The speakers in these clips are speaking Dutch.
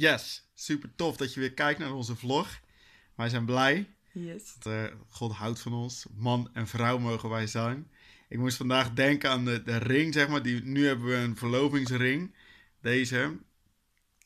Yes, super tof dat je weer kijkt naar onze vlog. Wij zijn blij. Yes. Dat, eh, God houdt van ons. Man en vrouw mogen wij zijn. Ik moest vandaag denken aan de, ring, zeg maar. Die, nu hebben we een verlovingsring. Deze.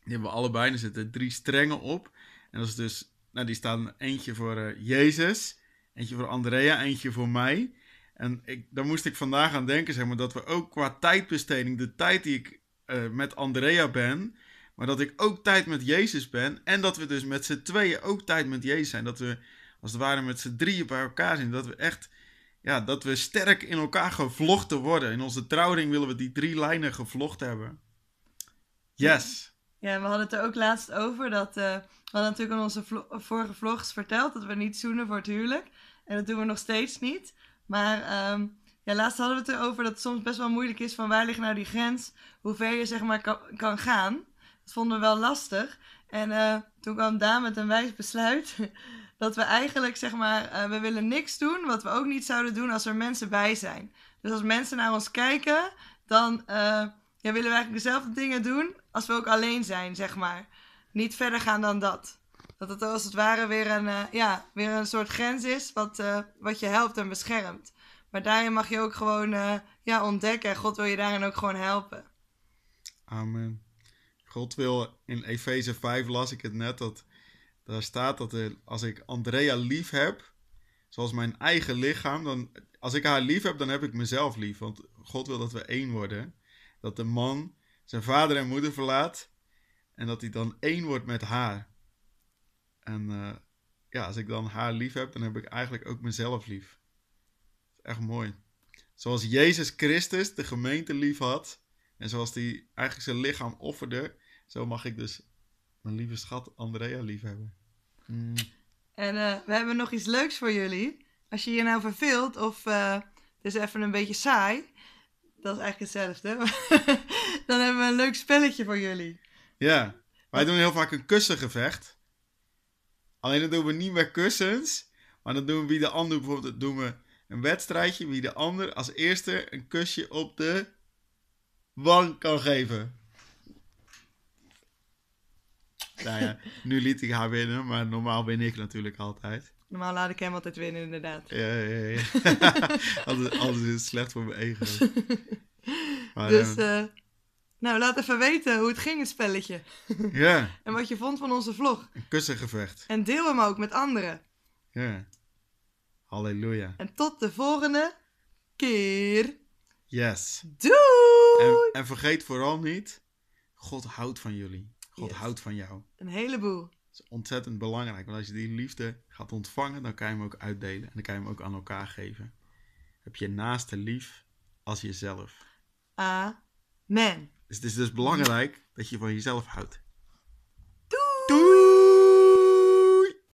Die hebben we allebei. Er zitten drie strengen op. En dat is dus... Nou, die staan eentje voor eh, Jezus. Eentje voor Andrea. Eentje voor mij. En ik, daar moest ik vandaag aan denken, zeg maar. Dat we ook qua tijdbesteding... De tijd die ik eh, met Andrea ben maar dat ik ook tijd met Jezus ben. En dat we dus met z'n tweeën ook tijd met Jezus zijn. Dat we als het ware met z'n drieën bij elkaar zijn. Dat we echt, ja, dat we sterk in elkaar gevlochten worden. In onze trouwring willen we die drie lijnen gevlochten hebben. Yes. Ja, we hadden het er ook laatst over dat. Eh, we hadden natuurlijk in onze vorige vlogs verteld dat we niet zoenen voor het huwelijk. En dat doen we nog steeds niet. Maar ehm, ja, laatst hadden we het erover dat het soms best wel moeilijk is van waar ligt nou die grens, hoe ver je zeg maar kan gaan. Dat vonden we wel lastig. En eh, toen kwam Daan met een wijs besluit. dat we eigenlijk, zeg maar, eh, we willen niks doen wat we ook niet zouden doen als er mensen bij zijn. Dus als mensen naar ons kijken, dan eh, ja, willen we eigenlijk dezelfde dingen doen als we ook alleen zijn, zeg maar. Niet verder gaan dan dat. Dat het als het ware weer een, ja, weer een soort grens is wat, wat je helpt en beschermt. Maar daarin mag je ook gewoon ja, ontdekken. God wil je daarin ook gewoon helpen. Amen. God wil, in Efeze 5 las ik het net, dat daar staat dat als ik Andrea lief heb, zoals mijn eigen lichaam, dan, als ik haar lief heb, dan heb ik mezelf lief. Want God wil dat we één worden. Dat de man zijn vader en moeder verlaat en dat hij dan één wordt met haar. En eh, ja, als ik dan haar lief heb, dan heb ik eigenlijk ook mezelf lief. is echt mooi. Zoals Jezus Christus de gemeente lief had en zoals hij eigenlijk zijn lichaam offerde, zo mag ik dus mijn lieve schat Andrea liefhebben. Mm. En eh, we hebben nog iets leuks voor jullie. Als je je nou verveelt of eh, het is even een beetje saai, dat is eigenlijk hetzelfde. Dan hebben we een leuk spelletje voor jullie. Ja, wij doen heel vaak een kussengevecht. Alleen dan doen we niet meer kussens, maar dan doen we wie de ander bijvoorbeeld doen we een wedstrijdje wie de ander als eerste een kusje op de wang kan geven. Nou ja, nu liet ik haar winnen, maar normaal win ik natuurlijk altijd. Normaal laat ik hem altijd winnen, inderdaad. Ja, ja, ja. Als is het slecht voor mijn ego. dus, eh, eh, nou, laat even weten hoe het ging, het spelletje. Ja. en wat je vond van onze vlog. Een kussengevecht. En deel hem ook met anderen. Ja. Halleluja. En tot de volgende keer. Yes. Doei! En, en vergeet vooral niet, God houdt van jullie. God houdt van jou. Een heleboel. Het is ontzettend belangrijk. Want als je die liefde gaat ontvangen, dan kan je hem ook uitdelen. En dan kan je hem ook aan elkaar geven. Heb je naaste lief als jezelf. Amen. Dus het is dus belangrijk dat je van jezelf houdt.